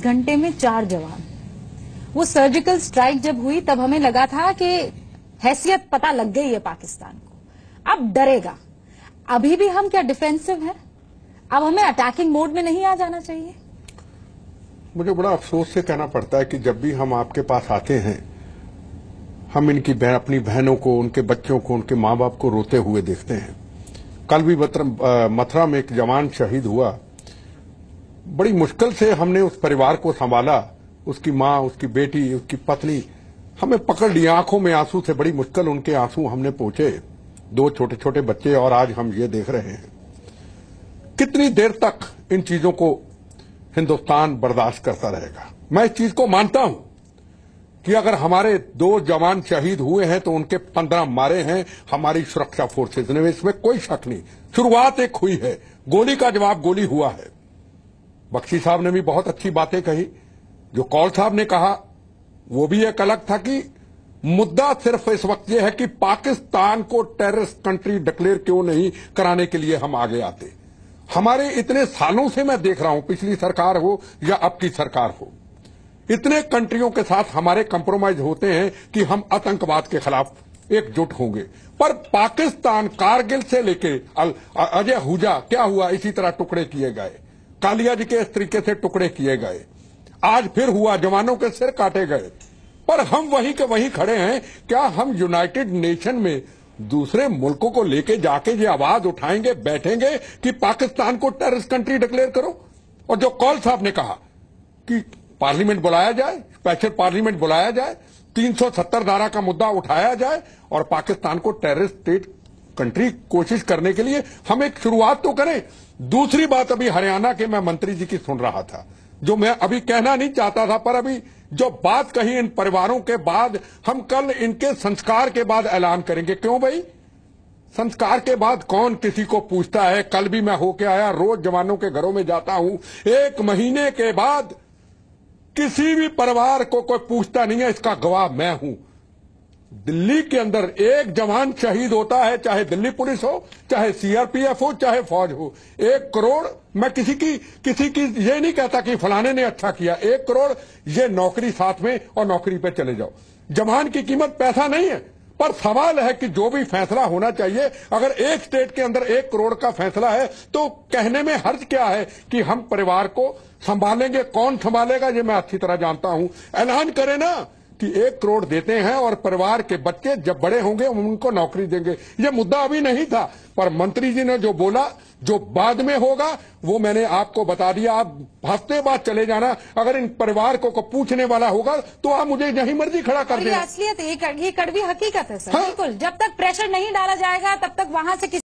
24 घंटे में चार जवान वो सर्जिकल स्ट्राइक जब हुई तब हमें लगा था कि हैसियत पता लग गई है पाकिस्तान को अब डरेगा अभी भी हम क्या डिफेंसिव है अब हमें अटैकिंग मोड में नहीं आ जाना चाहिए मुझे बड़ा अफसोस से कहना पड़ता है कि जब भी हम आपके पास आते हैं हम इनकी बहन अपनी बहनों को उनके बच्चों को उनके माँ बाप को रोते हुए देखते हैं कल भी मथुरा में एक जवान शहीद हुआ बड़ी मुश्किल से हमने उस परिवार को संभाला उसकी माँ उसकी बेटी उसकी पत्नी हमें पकड़ लिया आंखों में आंसू थे बड़ी मुश्किल उनके आंसू हमने पहुंचे दो छोटे छोटे बच्चे और आज हम ये देख रहे हैं कितनी देर तक इन चीजों को हिंदुस्तान बर्दाश्त करता रहेगा मैं इस चीज को मानता हूं कि अगर हमारे दो जवान शहीद हुए हैं तो उनके पंद्रह मारे हैं हमारी सुरक्षा फोर्सेज ने इसमें कोई शक नहीं शुरुआत एक हुई है गोली का जवाब गोली हुआ है बख्शी साहब ने भी बहुत अच्छी बातें कही जो कौल साहब ने कहा वो भी एक अलग था कि मुद्दा सिर्फ इस वक्त यह है कि पाकिस्तान को टेररिस्ट कंट्री डिक्लेयर क्यों नहीं कराने के लिए हम आगे आते हमारे इतने सालों से मैं देख रहा हूं पिछली सरकार हो या अब की सरकार हो इतने कंट्रियों के साथ हमारे कंप्रोमाइज होते हैं कि हम आतंकवाद के खिलाफ एकजुट होंगे पर पाकिस्तान कारगिल से लेके अजय हुजा क्या हुआ इसी तरह टुकड़े किए गए कालिया जी के इस तरीके से टुकड़े किए गए आज फिर हुआ जवानों के सिर काटे गए पर हम वहीं के वहीं खड़े हैं क्या हम यूनाइटेड नेशन में दूसरे मुल्कों को लेके जाके ये आवाज उठाएंगे बैठेंगे कि पाकिस्तान को टेररिस्ट कंट्री डिक्लेयर करो और जो कॉल साहब ने कहा कि पार्लियामेंट बुलाया जाए स्पेशल पार्लियामेंट बुलाया जाए 370 धारा का मुद्दा उठाया जाए और पाकिस्तान को टेररिस्ट स्टेट कंट्री कोशिश करने के लिए हम एक शुरुआत तो करें दूसरी बात अभी हरियाणा के मैं मंत्री जी की सुन रहा था जो मैं अभी कहना नहीं चाहता था पर अभी जो बात कही इन परिवारों के बाद हम कल इनके संस्कार के बाद ऐलान करेंगे क्यों भाई संस्कार के बाद कौन किसी को पूछता है कल भी मैं होके आया रोज जवानों के घरों में जाता हूं एक महीने के बाद किसी भी परिवार को कोई पूछता नहीं है इसका गवाह मैं हूं दिल्ली के अंदर एक जवान शहीद होता है चाहे दिल्ली पुलिस हो चाहे सीआरपीएफ हो चाहे फौज हो एक करोड़ मैं किसी की किसी की ये नहीं कहता कि फलाने ने अच्छा किया एक करोड़ ये नौकरी साथ में और नौकरी पे चले जाओ जवान की कीमत पैसा नहीं है पर सवाल है कि जो भी फैसला होना चाहिए अगर एक स्टेट के अंदर एक करोड़ का फैसला है तो कहने में हर्ज क्या है कि हम परिवार को संभालेंगे कौन संभालेगा ये मैं अच्छी तरह जानता हूं ऐलान करे ना कि एक करोड़ देते हैं और परिवार के बच्चे जब बड़े होंगे उनको नौकरी देंगे ये मुद्दा अभी नहीं था पर मंत्री जी ने जो बोला जो बाद में होगा वो मैंने आपको बता दिया आप हफ्ते बाद चले जाना अगर इन परिवार को, को पूछने वाला होगा तो आप मुझे यही मर्जी खड़ा कर देना असलियत ये कड़वी हकीकत है सर हाँ। बिल्कुल जब तक प्रेशर नहीं डाला जाएगा तब तक वहां से